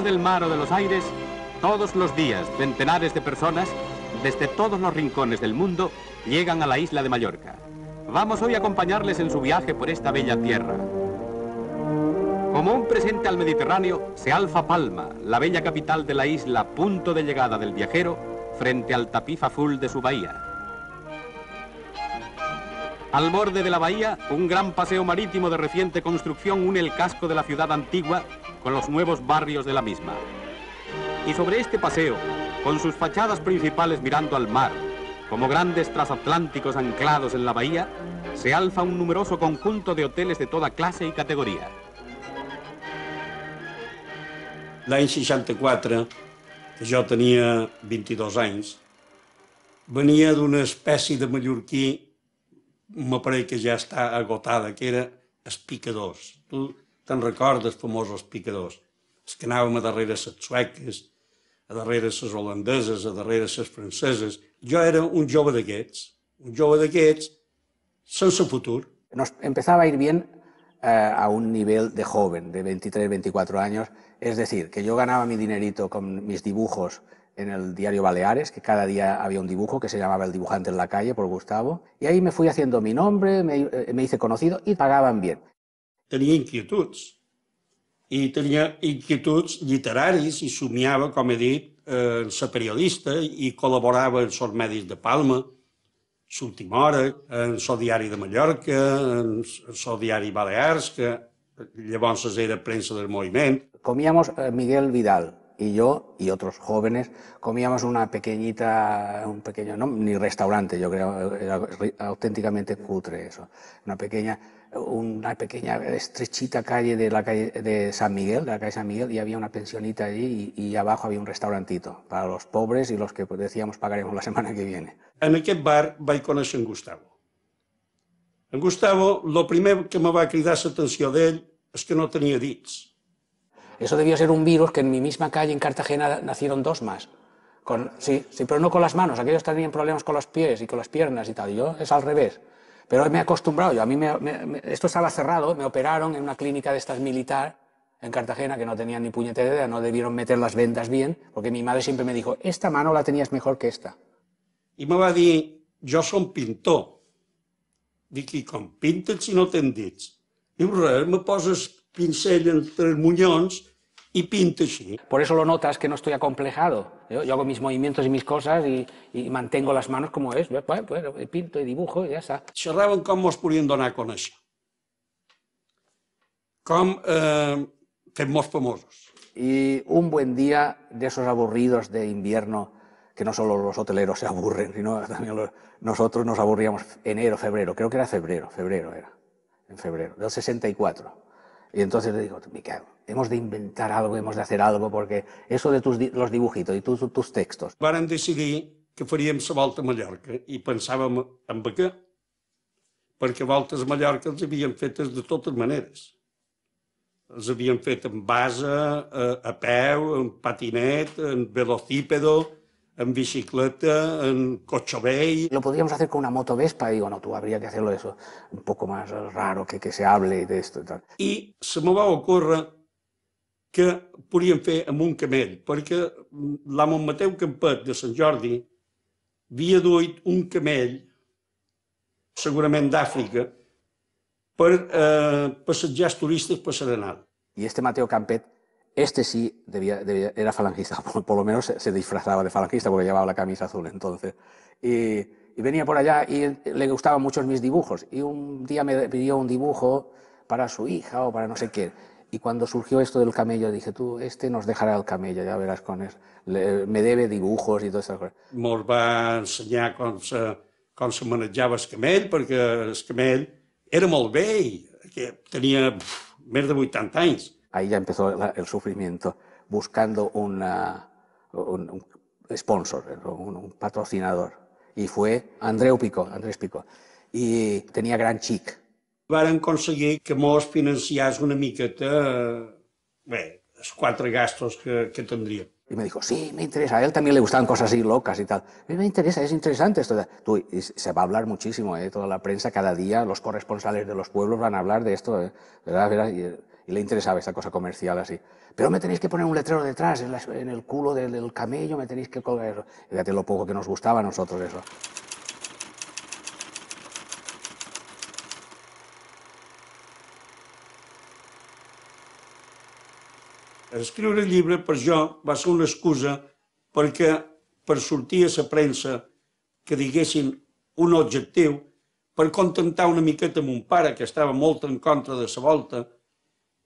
del mar o de los aires, todos los días centenares de personas desde todos los rincones del mundo llegan a la isla de Mallorca. Vamos hoy a acompañarles en su viaje por esta bella tierra. Como un presente al Mediterráneo, se alza Palma, la bella capital de la isla, punto de llegada del viajero, frente al tapiz azul de su bahía. Al borde de la bahía, un gran paseo marítimo de reciente construcción une el casco de la ciudad antigua con los nuevos barrios de la misma. Y sobre este paseo, con sus fachadas principales mirando al mar, como grandes trasatlánticos anclados en la bahía, se alza un numeroso conjunto de hoteles de toda clase y categoría. en 64, que yo tenía 22 ...venía de una especie de mallorquí, parece que ya está agotada, que era els picadores... Te'n recordes, famosos picadors? es que anàvem a darrere les sueques, a darrere les holandeses, a darrere les franceses. Yo era un jove d'aquests, un jove d'aquests sense futur. Nos empezaba a ir bien eh, a un nivel de joven, de 23, 24 años. Es decir, que yo ganaba mi dinerito con mis dibujos en el diario Baleares, que cada día había un dibujo que se llamaba El dibujante en la calle por Gustavo, y ahí me fui haciendo mi nombre, me eh, hice conocido y pagaban bien. tenia inquietuds. I tenia inquietuds literaris i somiava, com he dit, eh, en ser periodista i col·laborava en els medis de Palma, l'última hora, en el diari de Mallorca, en el diari Balears, que llavors era premsa del moviment. Comíamos eh, Miguel Vidal, y yo y otros jóvenes comíamos una pequeñita, un pequeño, no, ni restaurante, yo creo, era auténticamente cutre eso, una pequeña una pequeña estrechita calle de la calle de San Miguel, de la calle San Miguel, y había una pensionita allí y, abajo había un restaurantito para los pobres y los que pues, decíamos pagaremos la semana que viene. En qué bar va conocer en Gustavo. En Gustavo, lo primero que me va a atención de él es que no tenía dits. Eso debió ser un virus que en mi misma calle, en Cartagena, nacieron dos más. Con, sí, sí, pero no con las manos. Aquellos tenían problemas con los pies y con las piernas y tal. Yo es al revés. Pero me he acostumbrado yo. A mí me, me, esto estaba cerrado, me operaron en una clínica de estas militar en Cartagena que no tenía ni puñetera idea, no debieron meter las vendas bien, porque mi madre siempre me dijo, esta mano la tenías mejor que esta. Y me va a decir, yo soy pintor. Dic, con com pintes si no tens dits? Diu, res, me poses pincell entre los munyons y sí. Por eso lo notas que no estoy acomplejado. Yo, hago mis movimientos y mis cosas y, mantengo las manos como es. Pues, pinto y dibujo y ya está. Cerraban cómo pudiendo donar con eso. eh, famosos. Y un buen día de esos aburridos de invierno, que no solo los hoteleros se aburren, sino también nosotros nos aburríamos enero, febrero, creo que era febrero, febrero era, en febrero, del 64. Y entonces le digo, me cago, hemos de inventar algo, hemos de hacer algo, porque eso de tus, los dibujitos y tus, tus textos. Varen decidir que faríem la volta a Mallorca i pensàvem en què, perquè voltes a Mallorca els havien fetes de totes maneres. Els havien fet en base, a, a peu, en patinet, en velocípedo, en bicicleta, en vell... Lo podríamos hacer con una moto Vespa. digo, no, tú habría que hacerlo eso un poco más raro, que, que se hable de esto y tal. I se me va a que podíem fer amb un camell, perquè l'amo Mateu Campet de Sant Jordi havia duit un camell, segurament d'Àfrica, per eh, els turistes per Serenal. I este Mateo Campet, este sí devia, debía, era falangista, por, por lo menos se, se, disfrazaba de falangista porque llevaba la camisa azul entonces. Y, y, venía por allá y le gustaban mucho mis dibujos. Y un día me pidió un dibujo para su hija o para no sé qué. Y cuando surgió esto del camello, dije, tú, este nos dejará el camello, ya verás con él. me debe dibujos y todas esas cosas. Nos va con se, el camello, porque el camello era muy bello que tenía verde de 80 Ahí ya empezó el sufrimiento, buscando una, un, sponsor, un, patrocinador. Y fue Andreu Pico, Andrés Pico. Y tenía gran chic, varen aconseguir que mos financiés una miqueta, eh, bé, cuatro gastos que, tendría. Y me dijo, sí, me interesa. A él también le gustaban cosas así locas y tal. Eh, me interesa, es interesante esto. Tú, se va a hablar muchísimo, eh, toda la prensa, cada día los corresponsales de los pueblos van a hablar de esto. ¿Verdad? Y, le interesaba esta cosa comercial así. Pero me tenéis que poner un letrero detrás, en, el culo del, del, camello, me tenéis que colgar eso. Fíjate lo poco que nos gustaba a nosotros eso. Escriure el llibre per jo va ser una excusa perquè per sortir a la premsa que diguessin un objectiu, per contentar una miqueta un pare, que estava molt en contra de la volta,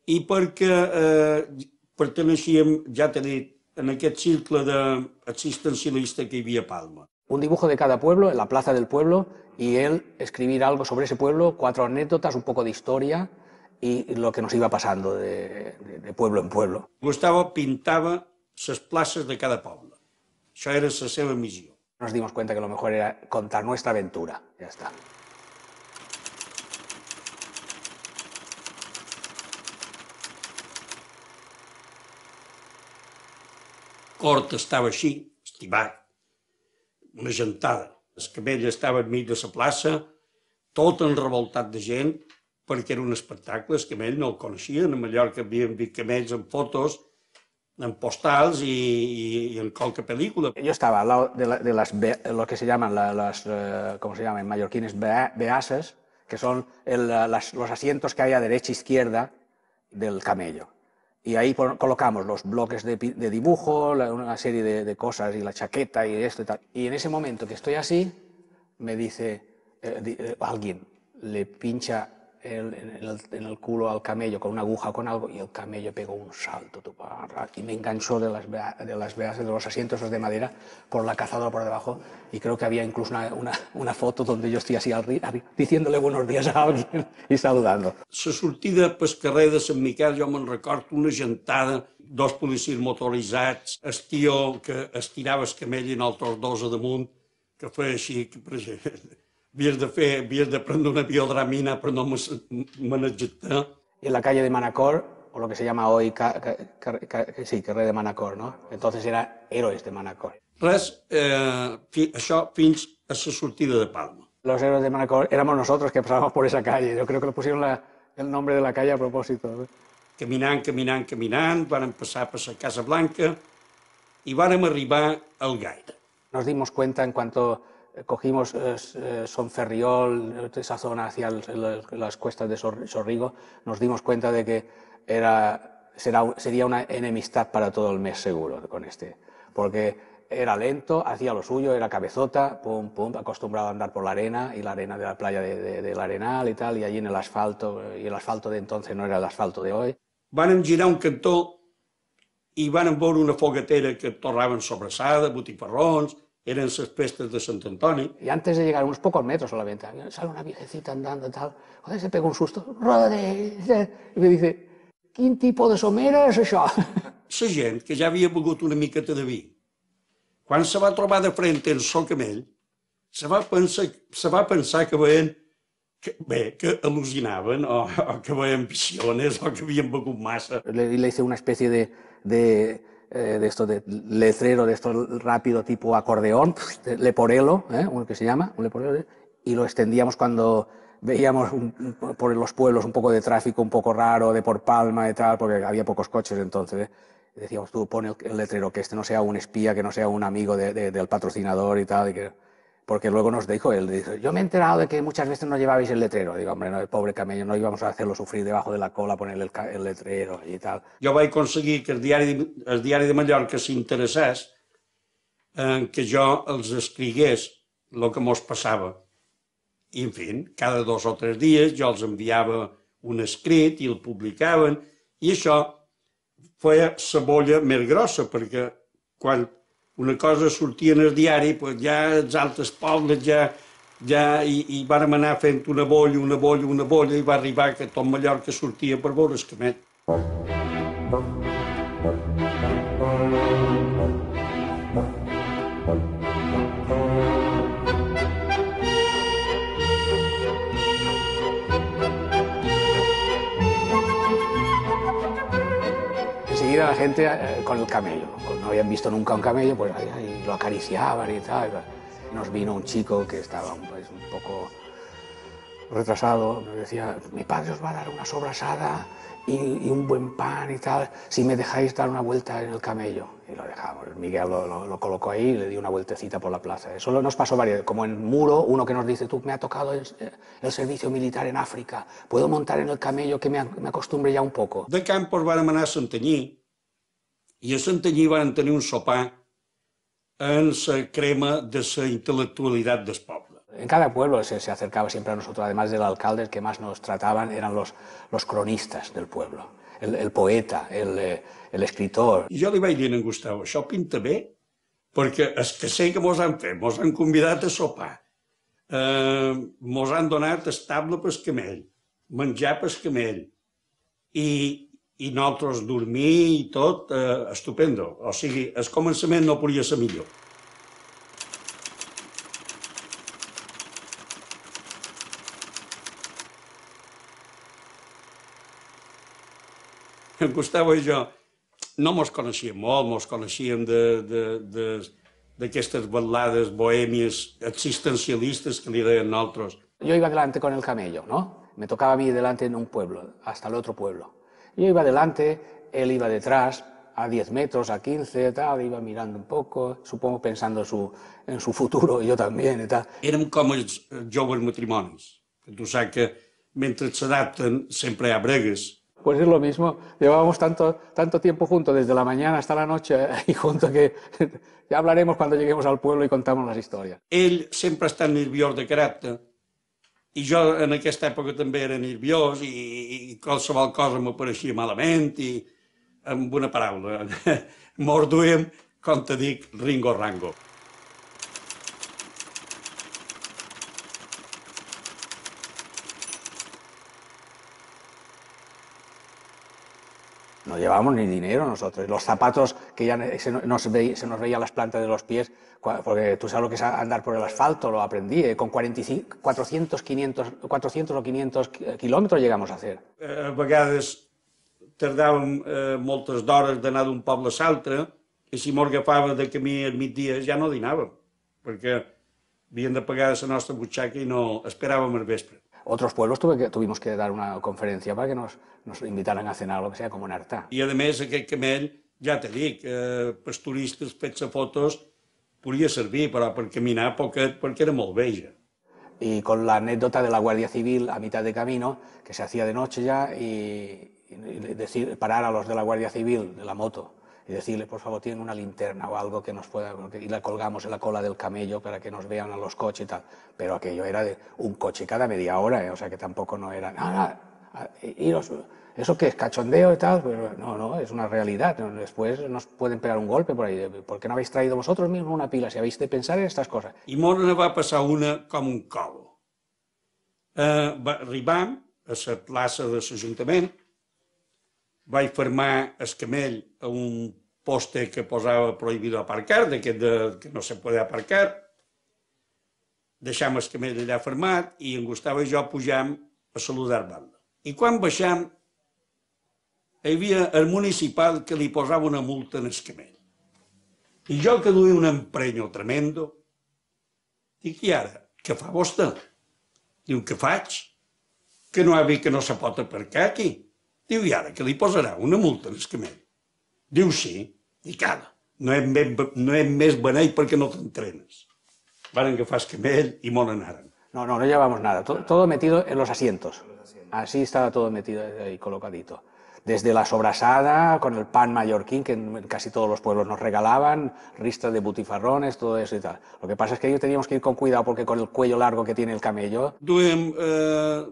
i perquè eh, perteneixíem, ja t'he dit, en aquest cicle d'existencialista que hi havia a Palma. Un dibujo de cada pueblo en la plaza del pueblo y él escribir algo sobre ese pueblo, cuatro anécdotas, un poco de historia, y lo que nos iba pasando de, de, de pueblo en pueblo. Gustavo pintaba las plazas de cada pueblo. Eso era la seva missió. Nos dimos cuenta que lo mejor era contar nuestra aventura. Ya está. Cort estava així, estimat, una gentada. El cabell estava enmig de la plaça, tot en revoltat de gent, porque era un espectáculo, que no el coneixien, a Mallorca havien vist en fotos, en postales y, en cualquier película. Yo estaba al lado de, lo que se llaman las, eh, ¿cómo se llaman? Mallorquines beases, que son los asientos que hay a derecha e izquierda del camello. Y ahí colocamos los bloques de, dibujo, una serie de, cosas y la chaqueta y esto y tal. Y en ese momento que estoy así, me dice eh, eh, alguien, le pincha el, en, el, en, el, culo al camello con una aguja o con algo y el camello pegó un salto tu parra, y me enganchó de las, de las veas de los asientos de madera por la cazadora por debajo y creo que había incluso una, una, una foto donde yo estoy así al, diciéndole buenos días a alguien y saludando. La sortida pel carrer de Sant Miquel jo me'n recordo una gentada dos policies motoritzats, el tio que estirava el camell i nosaltres dos a damunt, que feia així, que, per exemple, havies de fer, havies de prendre una biodramina però no manejar-te. En la calle de Manacor, o lo que se llama hoy, sí, carrer de Manacor, no? Entonces era héroes de Manacor. Res, eh, fi, això fins a la sortida de Palma. Los héroes de Manacor éramos nosotros que pasábamos por esa calle. Yo creo que le pusieron la, el nombre de la calle a propósito. ¿no? Caminant, caminant, caminant, van passar per la Casa Blanca i vàrem arribar al Gaire. Nos dimos cuenta en cuanto cogimos eh, Sonferriol, esa zona hacia las cuestas de Sorrigo, nos dimos cuenta de que era, sería una enemistad para todo el mes seguro con este, porque era lento, hacía lo suyo, era cabezota, pum, pum, acostumbrado a andar por la arena y la arena de la playa de, de, del Arenal y tal, y allí en el asfalto, y el asfalto de entonces no era el asfalto de hoy. Van a girar un cantó y van a ver una foguetera que sobre sobrassada, butifarrons. eran sus fiestas de Santo Antonio. Y antes de llegar unos pocos metros solamente, sale una viejecita andando tal, joder, se pega un susto, roda de... i me dice, quin tipus de somera és això? La gent que ja havia begut una miqueta de vi, quan se va trobar de front en sol camell, se va pensar, se va pensar que veien que, bé, que al·lucinaven o, o que veien pisciones o que havien begut massa. Le, le hice una espècie de, de, Eh, de esto de letrero, de esto rápido tipo acordeón, leporelo, ¿eh? uno que se llama, un leporelo, ¿eh? y lo extendíamos cuando veíamos por los pueblos un poco de tráfico un poco raro, de por Palma y tal, porque había pocos coches entonces. ¿eh? Decíamos, tú pon el, letrero, que este no sea un espía, que no sea un amigo del patrocinador y tal. Y que... porque luego nos dijo, él dice, yo me he enterado de que muchas veces no llevabais el letrero. Digo, hombre, no, el pobre camello, no íbamos a hacerlo sufrir debajo de la cola, ponerle el, el letrero i tal. Jo vaig aconseguir que el diari, el diari de Mallorca s'interessés en eh, que jo els escrigués el que mos passava. I, en fi, cada dos o tres dies jo els enviava un escrit i el publicaven, i això feia la bolla més grossa, perquè quan una cosa sortia en el diari, pues ja els altres pobles ja, ja i, i vàrem anar fent una bolla, una bolla, una bolla, i va arribar que tot Mallorca sortia per veure el camet. Enseguida la gente eh, con el camello, no habían visto nunca un camello, pues ahí, lo acariciaban y tal. nos vino un chico que estaba pues, un poco retrasado, nos decía, mi padre os va a dar una sobrasada y, y, un buen pan y tal, si me dejáis dar una vuelta en el camello. Y lo dejamos. Miguel lo, colocó ahí y le dio una vueltecita por la plaza. Eso nos pasó varias como en Muro, uno que nos dice, tú, me ha tocado el, servicio militar en África, puedo montar en el camello que me, acostumbre ya un poco. De Campos van a manar i a Santanyí van tenir un sopar en la crema de la intel·lectualitat del poble. En cada pueblo se, se, acercaba siempre a nosotros, además del alcalde, el que más nos trataban eran los, los cronistas del pueblo, el, el poeta, el, eh, el escritor. I jo li vaig dir a en Gustavo, això pinta bé, perquè és que sé que mos han fet, mos han convidat a sopar, eh, mos han donat estable pel camell, menjar pel camell, i i nosaltres dormir i tot, eh, estupendo. O sigui, el començament no podia ser millor. en Gustavo i jo no mos coneixíem molt, mos coneixíem d'aquestes balades bohèmies existencialistes que li deien nosaltres. Jo iba delante con el camello, ¿no? Me tocaba a mí delante en un pueblo, hasta el otro pueblo. Yo iba adelante, él iba detrás, a 10 metros, a 15, tal, iba mirando un poco, supongo pensando su, en su futuro, yo también, tal. Éramos tal. Érem com els joves matrimonis. Tu que mientras se adaptan siempre hay bregues. Pues es lo mismo, llevábamos tanto, tanto tiempo juntos, desde la mañana hasta la noche, y juntos que ya hablaremos cuando lleguemos al pueblo y contamos las historias. Él siempre está nervioso de caràcter, I jo en aquesta època també era nerviós i, i qualsevol cosa m'apareixia malament i amb una paraula, mordoem, com te dic, Ringo Rango. No llevábamos ni dinero nosotros. Los zapatos que ya se nos, veía, se nos las plantas de los pies, porque tú sabes lo que es andar por el asfalto, lo aprendí. ¿eh? Con 45, 400, 500, 400 o 500 eh, kilómetros llegamos a hacer. Eh, a vegades muchas eh, de d'hores d'anar d'un poble a l'altre si morgue de que al migdia ja no dinaba porque viendo de pagar la nostra butxaca i no esperábamos el vespre otros pueblos tuve que, tuvimos que dar una conferencia para que nos, invitaran a cenar, lo que sea, como en Artà. Y además, més, camell, ya te digo, eh, pels turistas, fotos, podía servir, para per caminar porque era muy bella. Y con la anécdota de la Guardia Civil a mitad de camino, que se hacía de noche ya, y, y decir, parar a los de la Guardia Civil de la moto y decirle, por favor, tienen una linterna o algo que nos pueda... Y la colgamos en la cola del camello para que nos vean a los coches y tal. Pero aquello era de un coche cada media hora, ¿eh? o sea que tampoco no era nada. Iros, ¿Eso que es cachondeo y tal? Pero no, no, es una realidad. Después nos pueden pegar un golpe por ahí. ¿Por qué no habéis traído vosotros mismos una pila si habéis de pensar en estas cosas? Y mos va a pasar una como un cabo? Eh, va a la de l'Ajuntament, vaig fermar el camell a un poste que posava prohibit aparcar, d'aquest que no se podia aparcar. Deixam el camell allà fermat i en Gustavo i jo pujam a saludar banda. I quan baixam, hi havia el municipal que li posava una multa en el camell. I jo que duia un emprenyo tremendo, dic, i ara, què fa vostè? Diu, què faig? Que no ha dit que no se pot aparcar aquí Diu, i que le posarà? Una multa en el camell. Diu, sí, Y cada, no es mes no hem més no t'entrenes. Van agafar que camell i mon No, no, no llevamos nada, todo, metido en los asientos. Así estaba todo metido eh, y colocadito. Desde la sobrasada, con el pan mallorquín, que casi todos los pueblos nos regalaban, ristas de butifarrones, todo eso y tal. Lo que pasa es que ellos teníamos que ir con cuidado porque con el cuello largo que tiene el camello... Duem eh,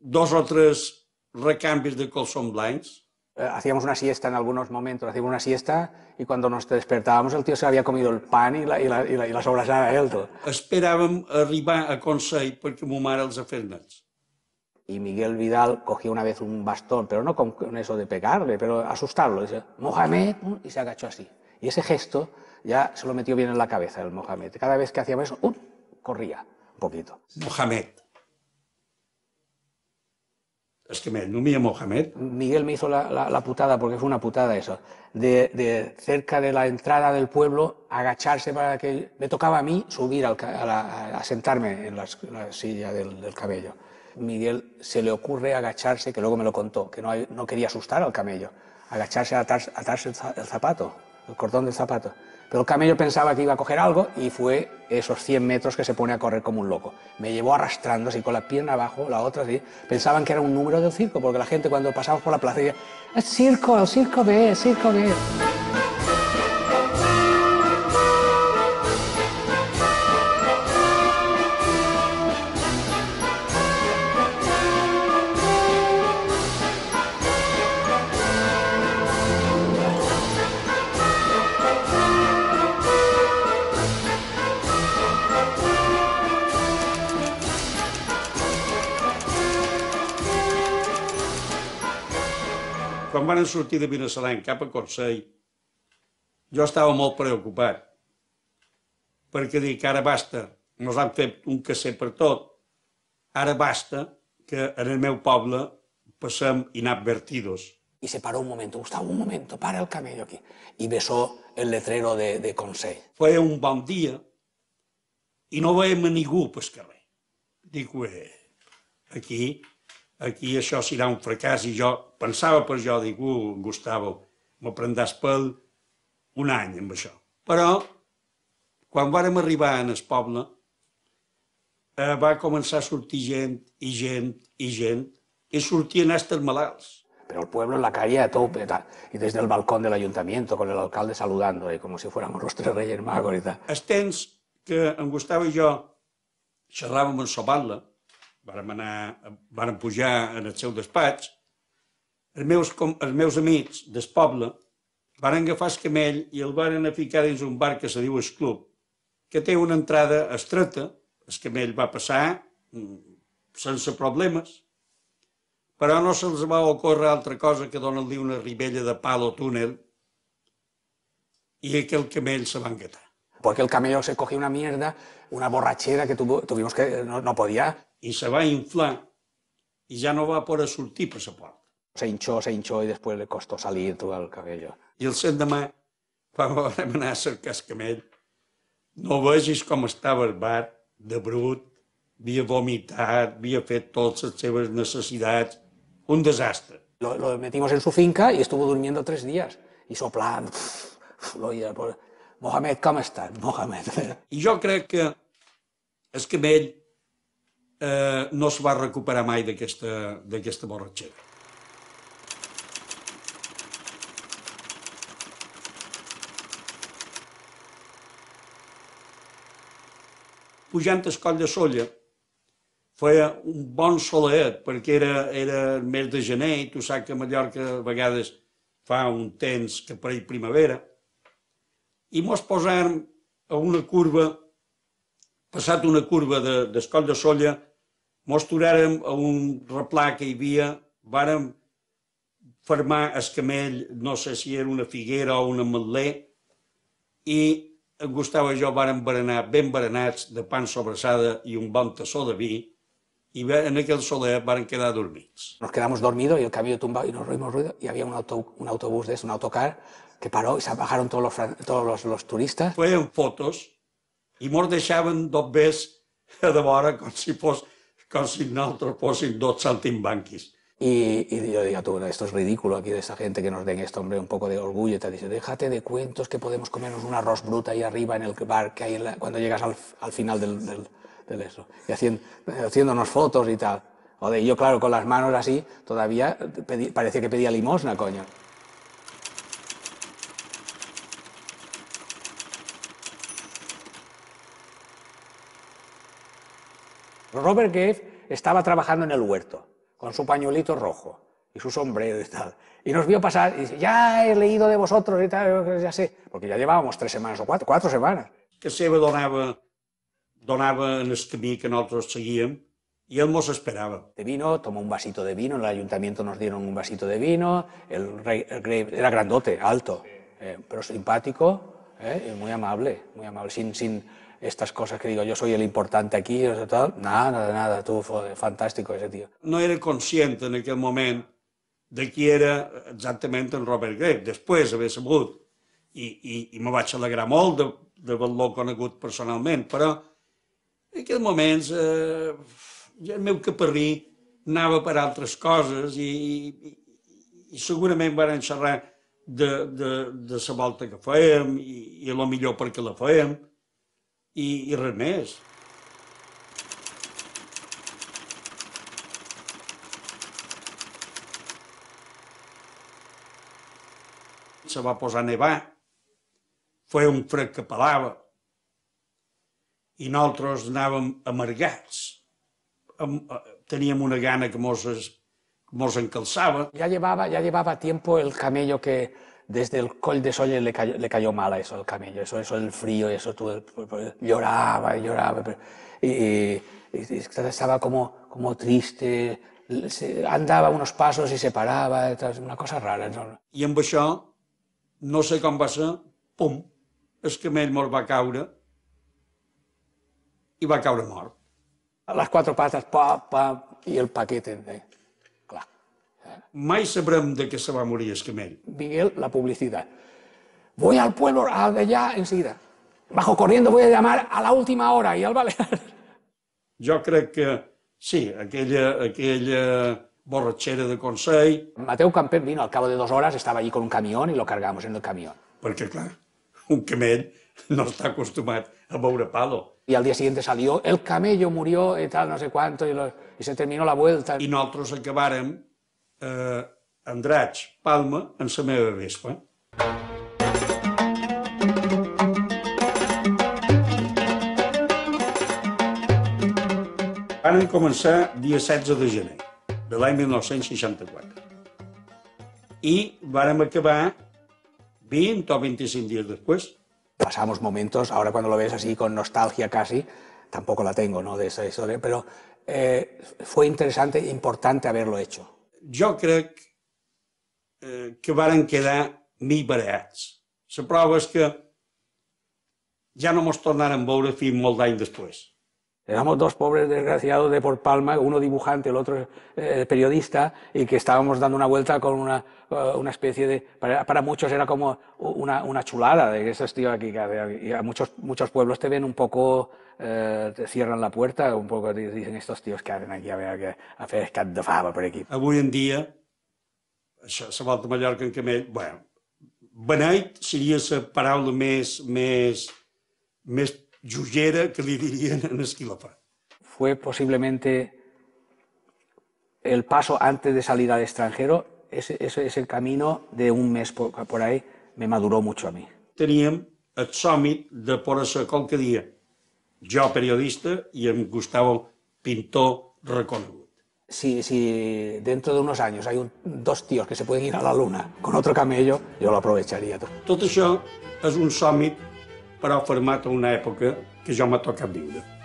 dos o tres recambios de colson blinds. Eh, hacíamos una siesta en algunos momentos, hacíamos una siesta y cuando nos despertábamos el tío se había comido el pan y las y la, y la, y a él porque a Consell Y Miguel Vidal cogió una vez un bastón, pero no con, eso de pegarle, pero asustarlo. Dice, Mohamed, y se agachó así. Y ese gesto ya se lo metió bien en la cabeza el Mohamed. Cada vez que hacíamos eso, ¡uh! corría un poquito. Mohamed es que me, Mohamed. Miguel me hizo la, putada, porque fue una putada eso, de, cerca de la entrada del pueblo, agacharse para que me tocaba a mí subir al, a, sentarme en la, silla del, del camello. Miguel se le ocurre agacharse, que luego me lo contó, que no, quería asustar al camello, agacharse a atarse el zapato, el cordón del zapato. Pero el camello pensaba que iba a coger algo y fue esos 100 metros que se pone a correr como un loco. Me llevó arrastrando así con la pierna abajo, la otra así. Pensaban que era un número del circo, porque la gente cuando pasamos por la plaza decía, el circo, el circo ve circo B. quan van sortir de Vinassalem cap a Corsell, jo estava molt preocupat, perquè dic, ara basta, nos han fet un casser per tot, ara basta que en el meu poble passem inadvertidos. I se paró un moment, Gustavo, un moment, para el camello aquí. I besó el letrero de, de Consell. Feia un bon dia i no veiem a ningú pel carrer. Dic, eh, aquí aquí això serà un fracàs i jo pensava per jo, dic, uh, Gustavo, m'ho prendràs pel un any amb això. Però quan vàrem arribar en el poble, eh, va començar a sortir gent i gent i gent i sortien estes malalts. Però el poble en la calle a tope, tal. i des del balcó de l'Ajuntament con el alcalde saludando, eh, como si fuéramos los tres reyes magos y tal. Els temps que en Gustavo i jo xerràvem en Sobatla, vàrem, anar, vàrem pujar en el seu despatx, els meus, com, els meus amics del poble van agafar el camell i el van a ficar dins un bar que se diu el Club, que té una entrada estreta, el camell va passar mm, sense problemes, però no se'ls va ocórrer altra cosa que donar-li una ribella de pal o túnel i aquell que camell se engatar. Perquè el camell se cogia una mierda, una borratxera que tuvimos que, no, no podia i se va inflar i ja no va a sortir per la porta. Se hinchó, se hinchó i després le costó salir tot el cabello. I el set de mà, quan vam anar a cercar el camell, no vegis com estava el bar, de brut, havia vomitat, havia fet totes les seves necessitats, un desastre. Lo, lo metimos en su finca y estuvo durmiendo tres días i soplant. Uf, lo oía, Mohamed, com estàs, Mohamed? I jo crec que el camell eh, no es va recuperar mai d'aquesta borratxera. Pujant el coll de Solla, feia un bon soleet, perquè era, era mes de gener, i tu saps que a Mallorca a vegades fa un temps que ell primavera, i mos posàvem a una curva, passat una curva de, d'Escoll de Solla, Mos tornàrem a un replà que hi havia, vàrem fermar el camell, no sé si era una figuera o una ametler, i en Gustau i jo vàrem berenar ben berenats de pan sobrassada i un bon tassó de vi, i en aquell soler vàrem quedar dormits. Nos quedamos dormidos y el cabello tumbado y nos roímos ruido y había un, auto, un autobús de eso, un autocar, que paró y se bajaron todos los, todos los, los turistas. Feien fotos i mos deixaven dos bes a de vora com si fos casi dos saltimbanquis. Y, y, yo digo, tú, esto es ridículo aquí de esta gente que nos den esto, hombre, un poco de orgullo y te Dice, déjate de cuentos que podemos comernos un arroz bruta ahí arriba en el bar que hay cuando llegas al, al final del, del, eso. Y haciendo, haciéndonos fotos y tal. de yo claro, con las manos así, todavía eh, parecía que pedía limosna, coño. Robert Graves estaba trabajando en el huerto, con su pañuelito rojo y su sombrero y tal. Y nos vio pasar y dice, ya he leído de vosotros y tal, ya sé, porque ya llevábamos tres semanas o cuatro, cuatro semanas. Que se donaba, donaba en el camino que nosotros seguíamos y él nos esperaba. De vino, tomó un vasito de vino, en el ayuntamiento nos dieron un vasito de vino, el, rey, era grandote, alto, eh, pero simpático eh, y muy amable, muy amable, sin, sin, estas cosas que digo, yo soy el importante aquí, o sea, tal. Nada, nada, nada, tú, fantástico ese tío. No era consciente en aquell moment de qui era exactament en Robert Gregg, després d'haver sabut. I, i, i me vaig alegrar molt de, de haver-lo conegut personalment, però en aquells moments eh, el meu caparrí anava per altres coses i, i, i segurament van xerrar de, de, de la volta que fèiem i, i lo millor perquè la fèiem i, i res més. Se va posar a nevar, feia un fred que pelava, i nosaltres anàvem amargats. Eh, teníem una gana que mos, mos encalçava. Ja llevava, ja llevava tiempo el camello que, desde el col de sol le cayó, le cayó mal a eso el camello, eso, eso el frío, eso tú, lloraba, lloraba, pero, y, y, y, estaba como, como triste, andava unos passos i se parava, una cosa rara. No? I amb això, no sé com va ser, pum, el camell mos va caure i va caure mort. A les quatre pates, pa, pa, i el paquet. Eh? mai sabrem de què se va morir Escamell. Miguel, la publicitat. Voy al pueblo allá enseguida. Bajo corriendo voy a llamar a la última hora i al Balear. Jo crec que sí, aquella, aquella borrachera de Consell... Mateu Camper vino al cabo de dos horas, estaba allí con un camión y lo cargamos en el camión. Perquè, clar, un camell no està acostumat a veure palo. Y al día siguiente salió, el camello murió y tal, no sé cuánto, y, lo, y se terminó la vuelta. I nosaltres acabàrem eh, Andrats Palma en la meva vespa. Van començar dia 16 de gener de l'any 1964 i vàrem acabar 20 o 25 dies després. Passamos momentos, ahora cuando lo ves así con nostalgia casi, tampoco la tengo, ¿no? De esa historia, pero eh, fue interesante e importante haberlo hecho jo crec eh, que varen quedar mi barats. La prova és que ja no mos tornaren a veure fins molt d'any després. Éramos dos pobres desgraciados de por Palma, uno dibujante, el otro eh, periodista, y que estábamos dando una vuelta con una, eh, especie de... Para, muchos era como una, chulada de esos tíos aquí. Que a muchos, muchos pueblos te ven un poco... Eh, te cierran la puerta, un poco dicen estos tíos que hacen aquí a ver qué a fer de fava por aquí. Hoy en día, se la volta Mallorca en camell, bueno, beneit seria la paraula més, més, més que le dirían en Esquilapa. Fue posiblemente el paso antes de salir al extranjero, ese, es el camino de un mes por, por, ahí, me maduró mucho a mí. tenían el summit de por ser qualque yo yo periodista, y el Gustavo, pintó reconegut. Si, si dentro de unos años hay dos tíos que se pueden ir a la luna con otro camello, yo lo aprovecharía. Todo això es un summit. para o formato na época que já é me toca a vida.